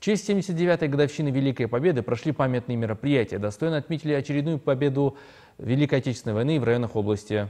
В честь 79-й годовщины Великой Победы прошли памятные мероприятия. Достойно отметили очередную победу Великой Отечественной войны в районах области.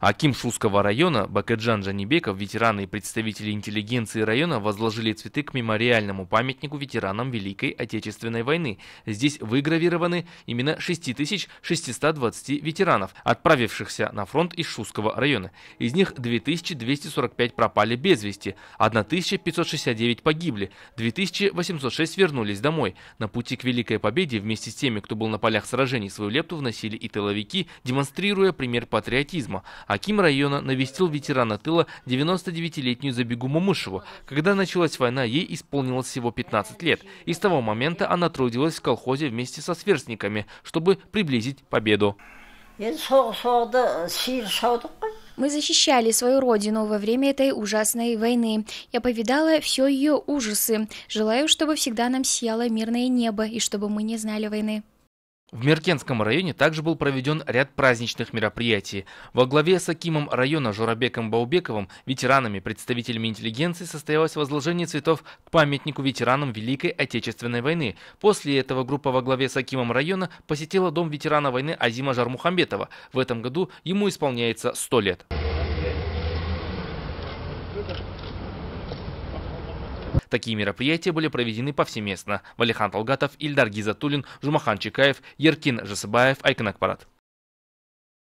Аким Шуского района, Бакаджан Жанибеков, ветераны и представители интеллигенции района возложили цветы к мемориальному памятнику ветеранам Великой Отечественной войны. Здесь выгравированы именно 6620 ветеранов, отправившихся на фронт из Шуского района. Из них 2245 пропали без вести, 1569 погибли, 2806 вернулись домой. На пути к Великой Победе вместе с теми, кто был на полях сражений, свою лепту вносили и тыловики, демонстрируя пример патриотизма. Аким района навестил ветерана тыла 99-летнюю Забегу Мумышеву. Когда началась война, ей исполнилось всего 15 лет. И с того момента она трудилась в колхозе вместе со сверстниками, чтобы приблизить победу. Мы защищали свою родину во время этой ужасной войны. Я повидала все ее ужасы. Желаю, чтобы всегда нам сияло мирное небо и чтобы мы не знали войны. В Меркенском районе также был проведен ряд праздничных мероприятий. Во главе с Акимом района Журабеком Баубековым, ветеранами, представителями интеллигенции состоялось возложение цветов к памятнику ветеранам Великой Отечественной войны. После этого группа во главе с Акимом района посетила дом ветерана войны Азима Жармухамбетова. В этом году ему исполняется 100 лет. Такие мероприятия были проведены повсеместно. Валихан Талгатов, Ильдар Гизатуллин, Жумахан Чекаев, Еркин Жасыбаев, Айкан Акпарат.